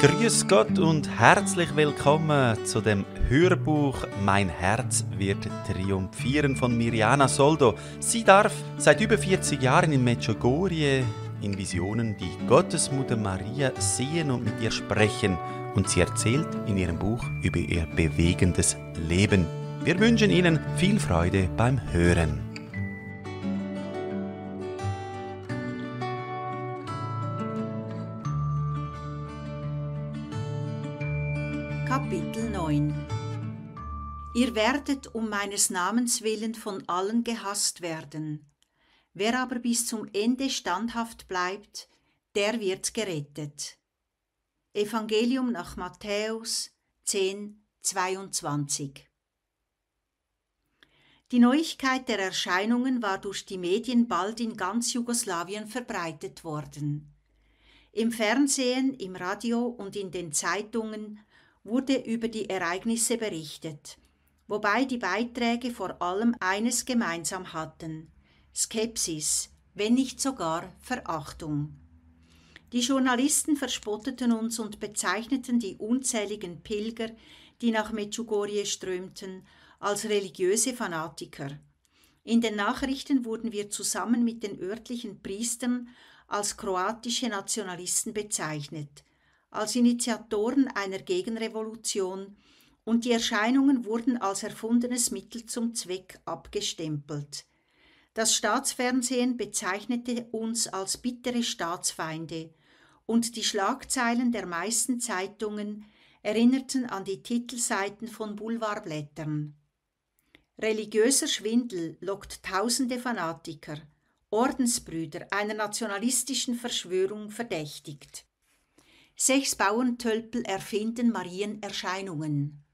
Grüß Gott und herzlich willkommen zu dem Hörbuch Mein Herz wird triumphieren von Miriana Soldo. Sie darf seit über 40 Jahren in Medjugorje in Visionen die Gottesmutter Maria sehen und mit ihr sprechen und sie erzählt in ihrem Buch über ihr bewegendes Leben. Wir wünschen Ihnen viel Freude beim Hören. Ihr werdet um meines Namens willen von allen gehasst werden. Wer aber bis zum Ende standhaft bleibt, der wird gerettet. Evangelium nach Matthäus 10, 22. Die Neuigkeit der Erscheinungen war durch die Medien bald in ganz Jugoslawien verbreitet worden. Im Fernsehen, im Radio und in den Zeitungen wurde über die Ereignisse berichtet, wobei die Beiträge vor allem eines gemeinsam hatten Skepsis, wenn nicht sogar Verachtung. Die Journalisten verspotteten uns und bezeichneten die unzähligen Pilger, die nach Medjugorje strömten, als religiöse Fanatiker. In den Nachrichten wurden wir zusammen mit den örtlichen Priestern als kroatische Nationalisten bezeichnet, als Initiatoren einer Gegenrevolution, und die Erscheinungen wurden als erfundenes Mittel zum Zweck abgestempelt. Das Staatsfernsehen bezeichnete uns als bittere Staatsfeinde und die Schlagzeilen der meisten Zeitungen erinnerten an die Titelseiten von Boulevardblättern. Religiöser Schwindel lockt tausende Fanatiker, Ordensbrüder einer nationalistischen Verschwörung verdächtigt. Sechs Bauerntölpel erfinden Marienerscheinungen.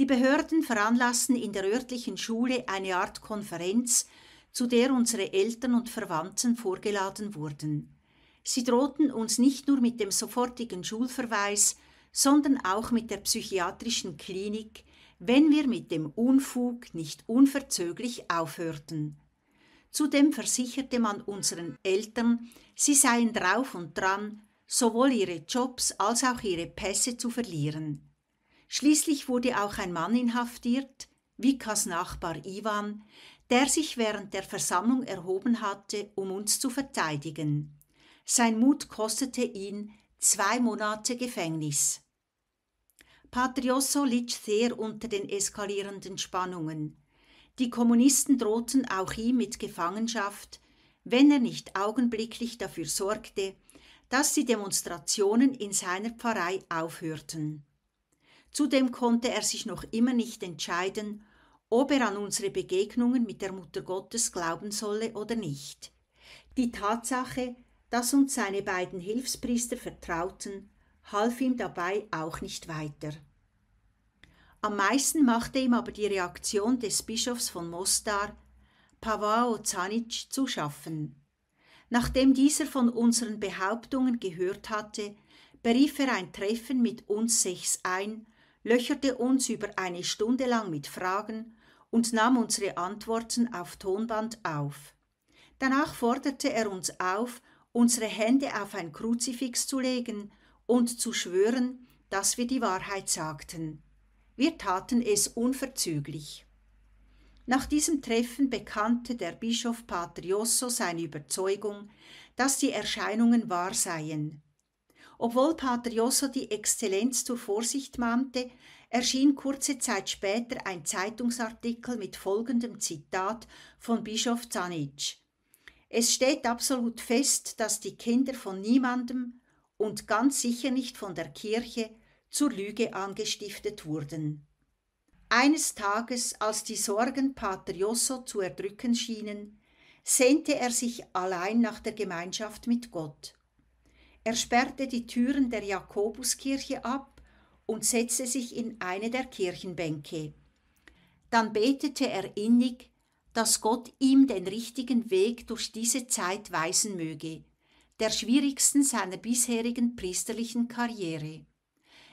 Die Behörden veranlassen in der örtlichen Schule eine Art Konferenz, zu der unsere Eltern und Verwandten vorgeladen wurden. Sie drohten uns nicht nur mit dem sofortigen Schulverweis, sondern auch mit der psychiatrischen Klinik, wenn wir mit dem Unfug nicht unverzöglich aufhörten. Zudem versicherte man unseren Eltern, sie seien drauf und dran, sowohl ihre Jobs als auch ihre Pässe zu verlieren. Schließlich wurde auch ein Mann inhaftiert, Vikas Nachbar Ivan, der sich während der Versammlung erhoben hatte, um uns zu verteidigen. Sein Mut kostete ihn zwei Monate Gefängnis. Patriosso litt sehr unter den eskalierenden Spannungen. Die Kommunisten drohten auch ihm mit Gefangenschaft, wenn er nicht augenblicklich dafür sorgte, dass die Demonstrationen in seiner Pfarrei aufhörten. Zudem konnte er sich noch immer nicht entscheiden, ob er an unsere Begegnungen mit der Mutter Gottes glauben solle oder nicht. Die Tatsache, dass uns seine beiden Hilfspriester vertrauten, half ihm dabei auch nicht weiter. Am meisten machte ihm aber die Reaktion des Bischofs von Mostar, Pavao Zanic, zu schaffen. Nachdem dieser von unseren Behauptungen gehört hatte, berief er ein Treffen mit uns sechs ein löcherte uns über eine Stunde lang mit Fragen und nahm unsere Antworten auf Tonband auf. Danach forderte er uns auf, unsere Hände auf ein Kruzifix zu legen und zu schwören, dass wir die Wahrheit sagten. Wir taten es unverzüglich. Nach diesem Treffen bekannte der Bischof Pater Josso seine Überzeugung, dass die Erscheinungen wahr seien. Obwohl Pater Josso die Exzellenz zur Vorsicht mahnte, erschien kurze Zeit später ein Zeitungsartikel mit folgendem Zitat von Bischof Zanic. Es steht absolut fest, dass die Kinder von niemandem und ganz sicher nicht von der Kirche zur Lüge angestiftet wurden. Eines Tages, als die Sorgen Pater Josso zu erdrücken schienen, sehnte er sich allein nach der Gemeinschaft mit Gott. Er sperrte die Türen der Jakobuskirche ab und setzte sich in eine der Kirchenbänke. Dann betete er innig, dass Gott ihm den richtigen Weg durch diese Zeit weisen möge, der schwierigsten seiner bisherigen priesterlichen Karriere.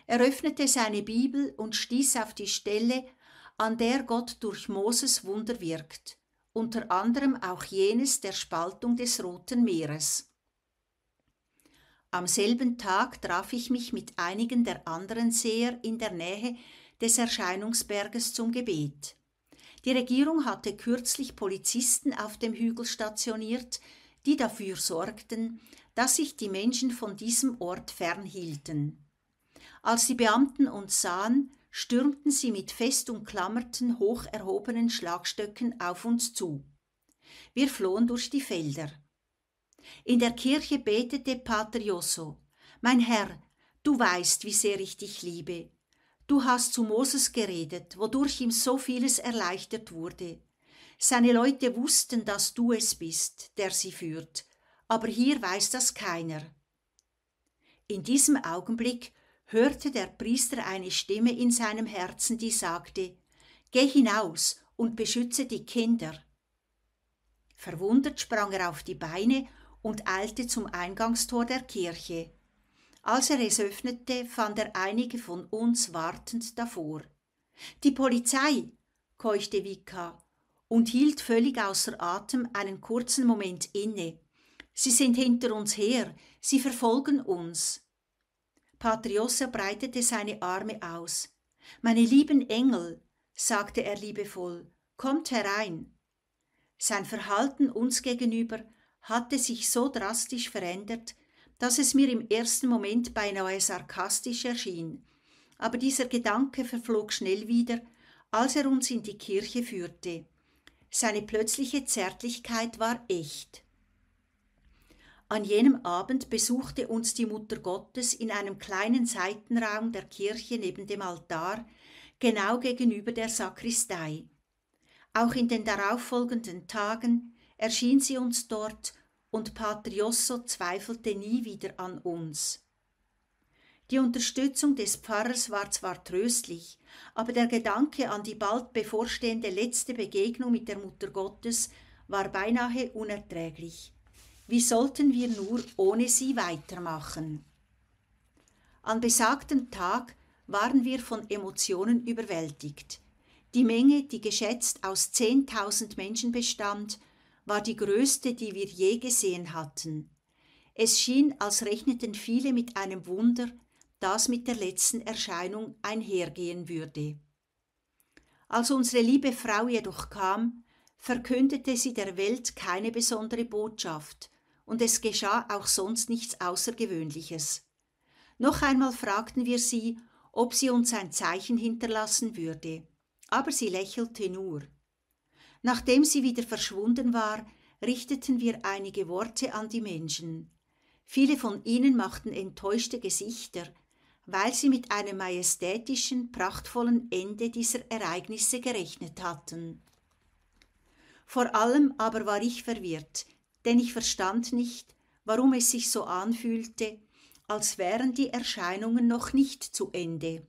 Er öffnete seine Bibel und stieß auf die Stelle, an der Gott durch Moses Wunder wirkt, unter anderem auch jenes der Spaltung des Roten Meeres. Am selben Tag traf ich mich mit einigen der anderen Seher in der Nähe des Erscheinungsberges zum Gebet. Die Regierung hatte kürzlich Polizisten auf dem Hügel stationiert, die dafür sorgten, dass sich die Menschen von diesem Ort fernhielten. Als die Beamten uns sahen, stürmten sie mit fest umklammerten, hoch erhobenen Schlagstöcken auf uns zu. Wir flohen durch die Felder. In der Kirche betete Pater Josso, Mein Herr, du weißt, wie sehr ich dich liebe. Du hast zu Moses geredet, wodurch ihm so vieles erleichtert wurde. Seine Leute wussten, dass du es bist, der sie führt, aber hier weiß das keiner. In diesem Augenblick hörte der Priester eine Stimme in seinem Herzen, die sagte, Geh hinaus und beschütze die Kinder. Verwundert sprang er auf die Beine und eilte zum Eingangstor der Kirche. Als er es öffnete, fand er einige von uns wartend davor. Die Polizei, keuchte Vika und hielt völlig außer Atem einen kurzen Moment inne. Sie sind hinter uns her, sie verfolgen uns. Patriossa breitete seine Arme aus. Meine lieben Engel, sagte er liebevoll, kommt herein. Sein Verhalten uns gegenüber hatte sich so drastisch verändert, dass es mir im ersten Moment beinahe sarkastisch erschien, aber dieser Gedanke verflog schnell wieder, als er uns in die Kirche führte. Seine plötzliche Zärtlichkeit war echt. An jenem Abend besuchte uns die Mutter Gottes in einem kleinen Seitenraum der Kirche neben dem Altar, genau gegenüber der Sakristei. Auch in den darauffolgenden Tagen erschien sie uns dort, und Pater Josso zweifelte nie wieder an uns. Die Unterstützung des Pfarrers war zwar tröstlich, aber der Gedanke an die bald bevorstehende letzte Begegnung mit der Mutter Gottes war beinahe unerträglich. Wie sollten wir nur ohne sie weitermachen? An besagtem Tag waren wir von Emotionen überwältigt. Die Menge, die geschätzt aus 10.000 Menschen bestand, war die größte, die wir je gesehen hatten. Es schien, als rechneten viele mit einem Wunder, das mit der letzten Erscheinung einhergehen würde. Als unsere liebe Frau jedoch kam, verkündete sie der Welt keine besondere Botschaft, und es geschah auch sonst nichts Außergewöhnliches. Noch einmal fragten wir sie, ob sie uns ein Zeichen hinterlassen würde, aber sie lächelte nur. Nachdem sie wieder verschwunden war, richteten wir einige Worte an die Menschen. Viele von ihnen machten enttäuschte Gesichter, weil sie mit einem majestätischen, prachtvollen Ende dieser Ereignisse gerechnet hatten. Vor allem aber war ich verwirrt, denn ich verstand nicht, warum es sich so anfühlte, als wären die Erscheinungen noch nicht zu Ende.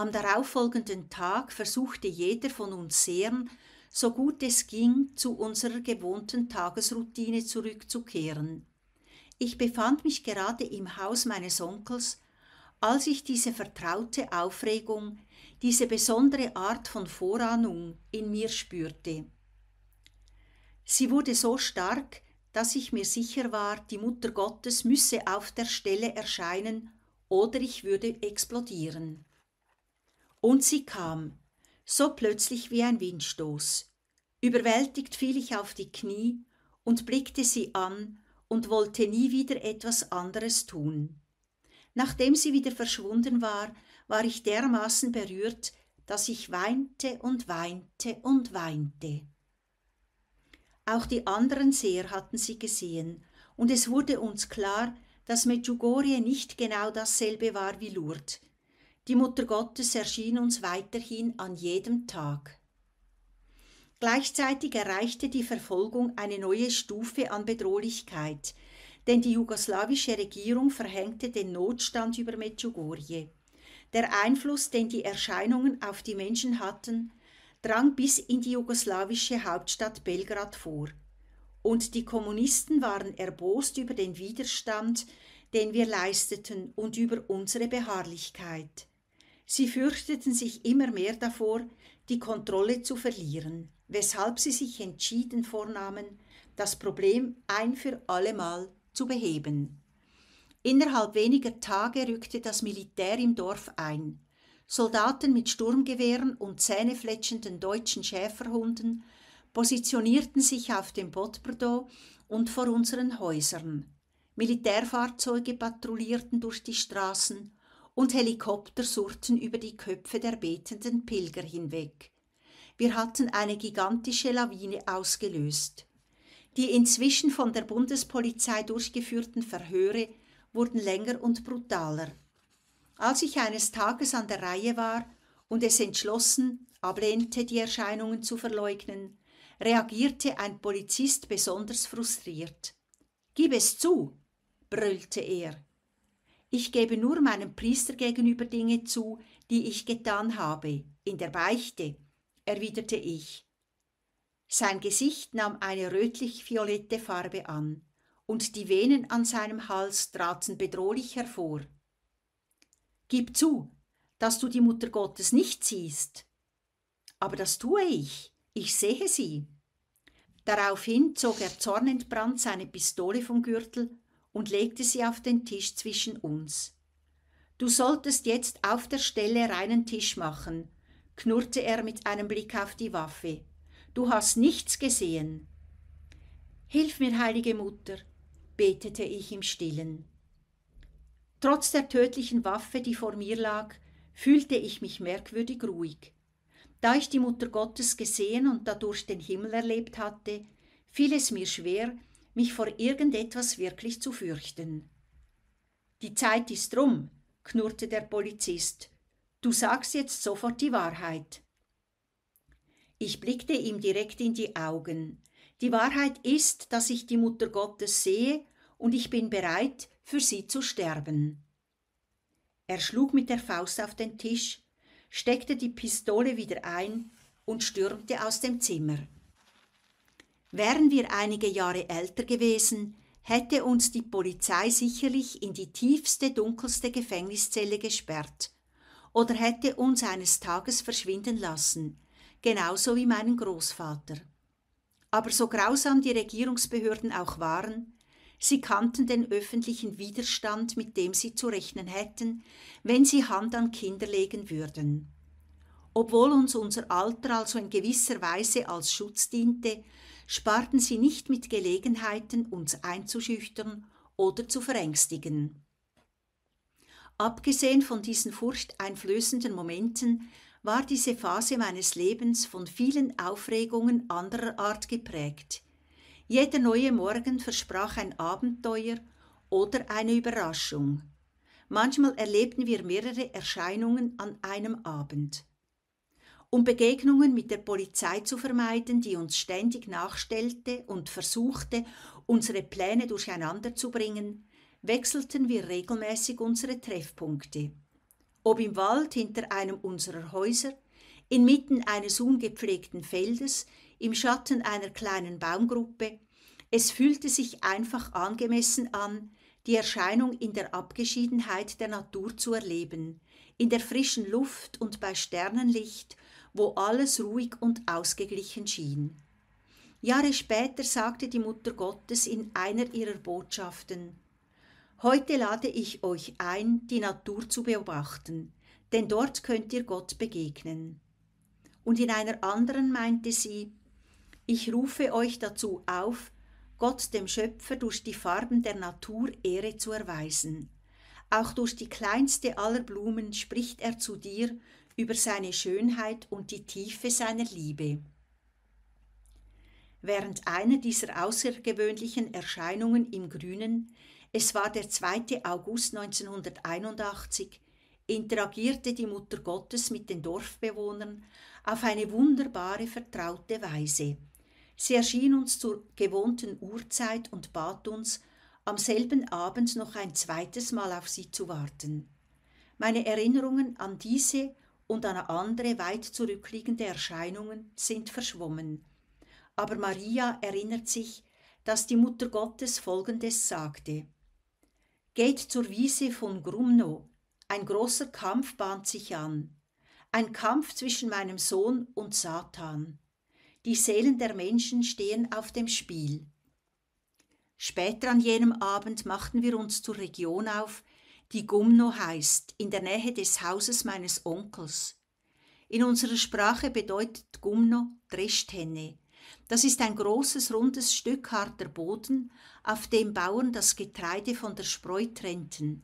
Am darauffolgenden Tag versuchte jeder von uns Sehern, so gut es ging, zu unserer gewohnten Tagesroutine zurückzukehren. Ich befand mich gerade im Haus meines Onkels, als ich diese vertraute Aufregung, diese besondere Art von Vorahnung in mir spürte. Sie wurde so stark, dass ich mir sicher war, die Mutter Gottes müsse auf der Stelle erscheinen oder ich würde explodieren. Und sie kam, so plötzlich wie ein Windstoß. Überwältigt fiel ich auf die Knie und blickte sie an und wollte nie wieder etwas anderes tun. Nachdem sie wieder verschwunden war, war ich dermaßen berührt, dass ich weinte und weinte und weinte. Auch die anderen Seher hatten sie gesehen, und es wurde uns klar, dass Medjugorje nicht genau dasselbe war wie Lourdes, die Mutter Gottes erschien uns weiterhin an jedem Tag. Gleichzeitig erreichte die Verfolgung eine neue Stufe an Bedrohlichkeit, denn die jugoslawische Regierung verhängte den Notstand über Medjugorje. Der Einfluss, den die Erscheinungen auf die Menschen hatten, drang bis in die jugoslawische Hauptstadt Belgrad vor. Und die Kommunisten waren erbost über den Widerstand, den wir leisteten und über unsere Beharrlichkeit. Sie fürchteten sich immer mehr davor, die Kontrolle zu verlieren, weshalb sie sich entschieden vornahmen, das Problem ein für allemal zu beheben. Innerhalb weniger Tage rückte das Militär im Dorf ein. Soldaten mit Sturmgewehren und zähnefletschenden deutschen Schäferhunden positionierten sich auf dem Botperdo und vor unseren Häusern. Militärfahrzeuge patrouillierten durch die Straßen und Helikopter surrten über die Köpfe der betenden Pilger hinweg. Wir hatten eine gigantische Lawine ausgelöst. Die inzwischen von der Bundespolizei durchgeführten Verhöre wurden länger und brutaler. Als ich eines Tages an der Reihe war und es entschlossen ablehnte, die Erscheinungen zu verleugnen, reagierte ein Polizist besonders frustriert. Gib es zu, brüllte er. Ich gebe nur meinem Priester gegenüber Dinge zu, die ich getan habe, in der Beichte, erwiderte ich. Sein Gesicht nahm eine rötlich-violette Farbe an, und die Venen an seinem Hals traten bedrohlich hervor. Gib zu, dass du die Mutter Gottes nicht siehst. Aber das tue ich, ich sehe sie. Daraufhin zog er zornentbrannt seine Pistole vom Gürtel und legte sie auf den Tisch zwischen uns. Du solltest jetzt auf der Stelle reinen Tisch machen, knurrte er mit einem Blick auf die Waffe. Du hast nichts gesehen. Hilf mir, heilige Mutter, betete ich im stillen. Trotz der tödlichen Waffe, die vor mir lag, fühlte ich mich merkwürdig ruhig. Da ich die Mutter Gottes gesehen und dadurch den Himmel erlebt hatte, fiel es mir schwer, mich vor irgendetwas wirklich zu fürchten. Die Zeit ist rum, knurrte der Polizist. Du sagst jetzt sofort die Wahrheit. Ich blickte ihm direkt in die Augen. Die Wahrheit ist, dass ich die Mutter Gottes sehe und ich bin bereit, für sie zu sterben. Er schlug mit der Faust auf den Tisch, steckte die Pistole wieder ein und stürmte aus dem Zimmer. Wären wir einige Jahre älter gewesen, hätte uns die Polizei sicherlich in die tiefste, dunkelste Gefängniszelle gesperrt oder hätte uns eines Tages verschwinden lassen, genauso wie meinen Großvater. Aber so grausam die Regierungsbehörden auch waren, sie kannten den öffentlichen Widerstand, mit dem sie zu rechnen hätten, wenn sie Hand an Kinder legen würden. Obwohl uns unser Alter also in gewisser Weise als Schutz diente, sparten sie nicht mit Gelegenheiten, uns einzuschüchtern oder zu verängstigen. Abgesehen von diesen furchteinflößenden Momenten war diese Phase meines Lebens von vielen Aufregungen anderer Art geprägt. Jeder neue Morgen versprach ein Abenteuer oder eine Überraschung. Manchmal erlebten wir mehrere Erscheinungen an einem Abend um Begegnungen mit der Polizei zu vermeiden, die uns ständig nachstellte und versuchte, unsere Pläne durcheinander zu bringen, wechselten wir regelmäßig unsere Treffpunkte. Ob im Wald hinter einem unserer Häuser, inmitten eines ungepflegten Feldes, im Schatten einer kleinen Baumgruppe, es fühlte sich einfach angemessen an, die Erscheinung in der Abgeschiedenheit der Natur zu erleben, in der frischen Luft und bei Sternenlicht wo alles ruhig und ausgeglichen schien. Jahre später sagte die Mutter Gottes in einer ihrer Botschaften Heute lade ich euch ein, die Natur zu beobachten, denn dort könnt ihr Gott begegnen. Und in einer anderen meinte sie Ich rufe euch dazu auf, Gott dem Schöpfer durch die Farben der Natur Ehre zu erweisen. Auch durch die kleinste aller Blumen spricht er zu dir über seine Schönheit und die Tiefe seiner Liebe. Während einer dieser außergewöhnlichen Erscheinungen im Grünen, es war der 2. August 1981, interagierte die Mutter Gottes mit den Dorfbewohnern auf eine wunderbare, vertraute Weise. Sie erschien uns zur gewohnten Uhrzeit und bat uns, am selben Abend noch ein zweites Mal auf sie zu warten. Meine Erinnerungen an diese und an andere weit zurückliegende Erscheinungen sind verschwommen. Aber Maria erinnert sich, dass die Mutter Gottes Folgendes sagte. Geht zur Wiese von Grumno, ein großer Kampf bahnt sich an, ein Kampf zwischen meinem Sohn und Satan. Die Seelen der Menschen stehen auf dem Spiel. Später an jenem Abend machten wir uns zur Region auf, die Gumno heißt, in der Nähe des Hauses meines Onkels. In unserer Sprache bedeutet Gumno Dreschtenne. Das ist ein großes, rundes Stück harter Boden, auf dem Bauern das Getreide von der Spreu trennten,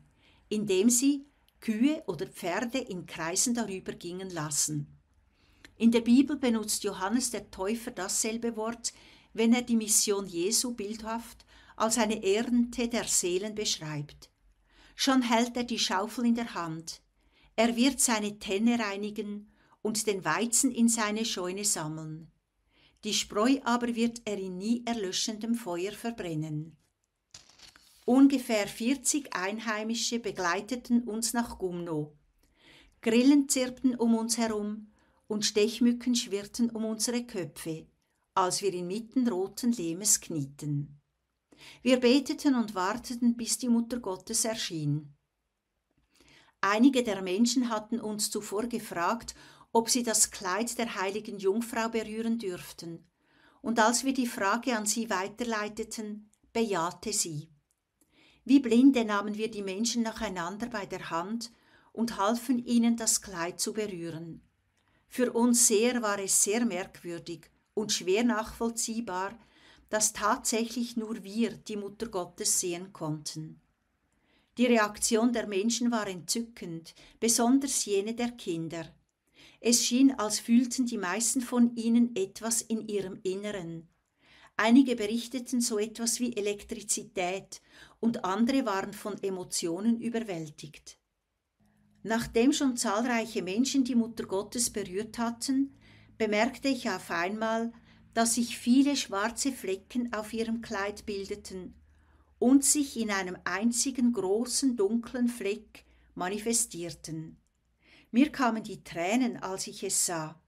indem sie Kühe oder Pferde in Kreisen darüber gingen lassen. In der Bibel benutzt Johannes der Täufer dasselbe Wort, wenn er die Mission Jesu bildhaft als eine Ernte der Seelen beschreibt. Schon hält er die Schaufel in der Hand. Er wird seine Tenne reinigen und den Weizen in seine Scheune sammeln. Die Spreu aber wird er in nie erlöschendem Feuer verbrennen. Ungefähr 40 Einheimische begleiteten uns nach Gumno. Grillen zirpten um uns herum und Stechmücken schwirrten um unsere Köpfe, als wir inmitten roten Lehmes knieten. Wir beteten und warteten, bis die Mutter Gottes erschien. Einige der Menschen hatten uns zuvor gefragt, ob sie das Kleid der heiligen Jungfrau berühren dürften, und als wir die Frage an sie weiterleiteten, bejahte sie. Wie Blinde nahmen wir die Menschen nacheinander bei der Hand und halfen ihnen, das Kleid zu berühren. Für uns sehr war es sehr merkwürdig und schwer nachvollziehbar, dass tatsächlich nur wir die Mutter Gottes sehen konnten. Die Reaktion der Menschen war entzückend, besonders jene der Kinder. Es schien, als fühlten die meisten von ihnen etwas in ihrem Inneren. Einige berichteten so etwas wie Elektrizität und andere waren von Emotionen überwältigt. Nachdem schon zahlreiche Menschen die Mutter Gottes berührt hatten, bemerkte ich auf einmal, dass sich viele schwarze Flecken auf ihrem Kleid bildeten und sich in einem einzigen großen dunklen Fleck manifestierten. Mir kamen die Tränen, als ich es sah.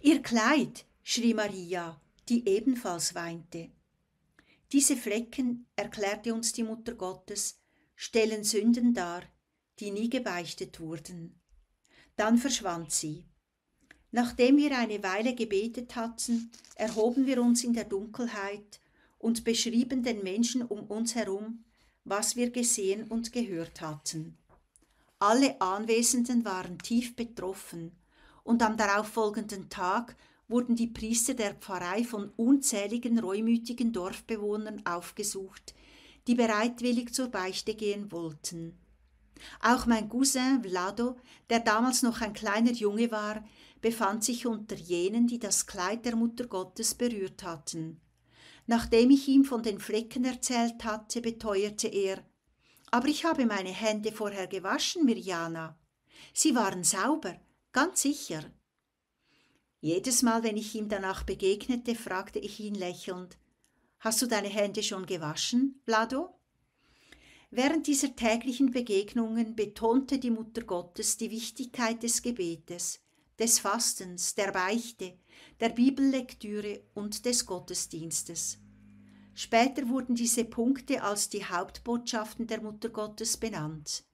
Ihr Kleid, schrie Maria, die ebenfalls weinte. Diese Flecken, erklärte uns die Mutter Gottes, stellen Sünden dar, die nie gebeichtet wurden. Dann verschwand sie. Nachdem wir eine Weile gebetet hatten, erhoben wir uns in der Dunkelheit und beschrieben den Menschen um uns herum, was wir gesehen und gehört hatten. Alle Anwesenden waren tief betroffen, und am darauffolgenden Tag wurden die Priester der Pfarrei von unzähligen reumütigen Dorfbewohnern aufgesucht, die bereitwillig zur Beichte gehen wollten. Auch mein Cousin Vlado, der damals noch ein kleiner Junge war, befand sich unter jenen, die das Kleid der Mutter Gottes berührt hatten. Nachdem ich ihm von den Flecken erzählt hatte, beteuerte er Aber ich habe meine Hände vorher gewaschen, Mirjana. Sie waren sauber, ganz sicher. Jedes Mal, wenn ich ihm danach begegnete, fragte ich ihn lächelnd Hast du deine Hände schon gewaschen, Vlado? Während dieser täglichen Begegnungen betonte die Mutter Gottes die Wichtigkeit des Gebetes, des Fastens, der Beichte, der Bibellektüre und des Gottesdienstes. Später wurden diese Punkte als die Hauptbotschaften der Mutter Gottes benannt.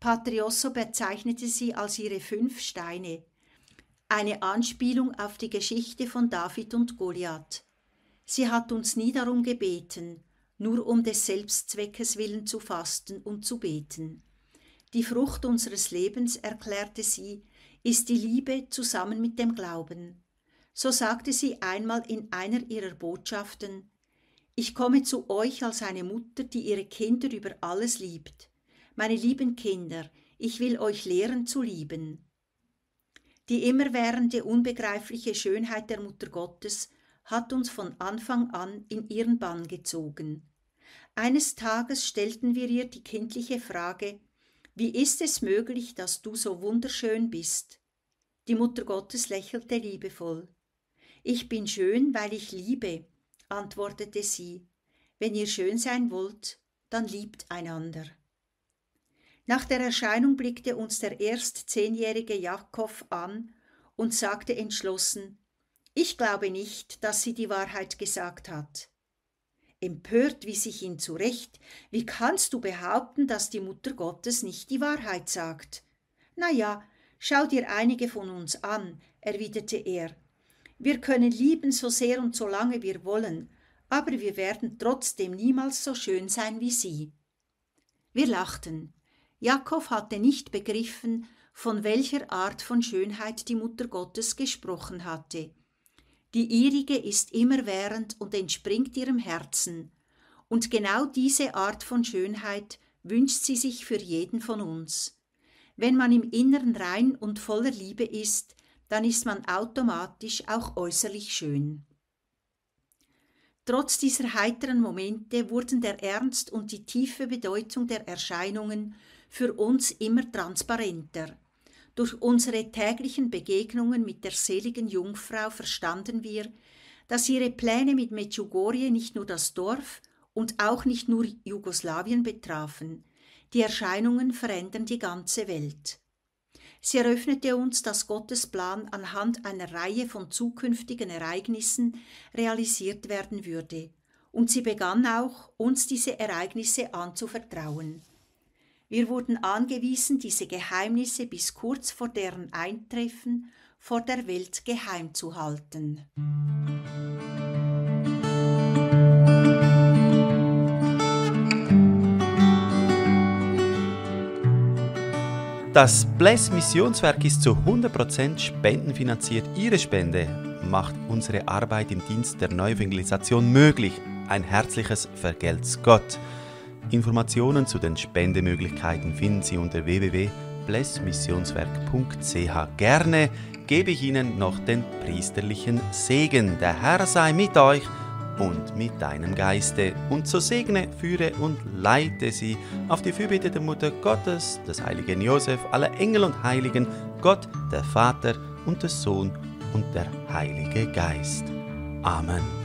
Patriosso bezeichnete sie als ihre fünf Steine, eine Anspielung auf die Geschichte von David und Goliath. Sie hat uns nie darum gebeten, nur um des Selbstzweckes willen zu fasten und zu beten. Die Frucht unseres Lebens, erklärte sie, ist die Liebe zusammen mit dem Glauben. So sagte sie einmal in einer ihrer Botschaften Ich komme zu euch als eine Mutter, die ihre Kinder über alles liebt. Meine lieben Kinder, ich will euch lehren zu lieben. Die immerwährende unbegreifliche Schönheit der Mutter Gottes hat uns von Anfang an in ihren Bann gezogen. Eines Tages stellten wir ihr die kindliche Frage, wie ist es möglich, dass du so wunderschön bist? Die Mutter Gottes lächelte liebevoll. Ich bin schön, weil ich liebe, antwortete sie. Wenn ihr schön sein wollt, dann liebt einander. Nach der Erscheinung blickte uns der erst zehnjährige Jakob an und sagte entschlossen, ich glaube nicht, dass sie die Wahrheit gesagt hat empört wies ich ihn zurecht, wie kannst du behaupten, dass die Mutter Gottes nicht die Wahrheit sagt? Na ja, schau dir einige von uns an, erwiderte er. Wir können lieben so sehr und so lange wir wollen, aber wir werden trotzdem niemals so schön sein wie sie. Wir lachten. Jakob hatte nicht begriffen, von welcher Art von Schönheit die Mutter Gottes gesprochen hatte. Die ihrige ist immerwährend und entspringt ihrem Herzen. Und genau diese Art von Schönheit wünscht sie sich für jeden von uns. Wenn man im Inneren rein und voller Liebe ist, dann ist man automatisch auch äußerlich schön. Trotz dieser heiteren Momente wurden der Ernst und die tiefe Bedeutung der Erscheinungen für uns immer transparenter. Durch unsere täglichen Begegnungen mit der seligen Jungfrau verstanden wir, dass ihre Pläne mit Medjugorje nicht nur das Dorf und auch nicht nur Jugoslawien betrafen. Die Erscheinungen verändern die ganze Welt. Sie eröffnete uns, dass Gottes Plan anhand einer Reihe von zukünftigen Ereignissen realisiert werden würde. Und sie begann auch, uns diese Ereignisse anzuvertrauen. Wir wurden angewiesen, diese Geheimnisse bis kurz vor deren Eintreffen vor der Welt geheim zu halten. Das Bless Missionswerk ist zu 100% spendenfinanziert. Ihre Spende macht unsere Arbeit im Dienst der Neuevangelisation möglich. Ein herzliches Vergelt's Gott. Informationen zu den Spendemöglichkeiten finden Sie unter www.blessmissionswerk.ch. Gerne gebe ich Ihnen noch den priesterlichen Segen. Der Herr sei mit euch und mit deinem Geiste und so segne, führe und leite sie auf die Fürbitte der Mutter Gottes, des heiligen Josef, aller Engel und Heiligen, Gott, der Vater und der Sohn und der Heilige Geist. Amen.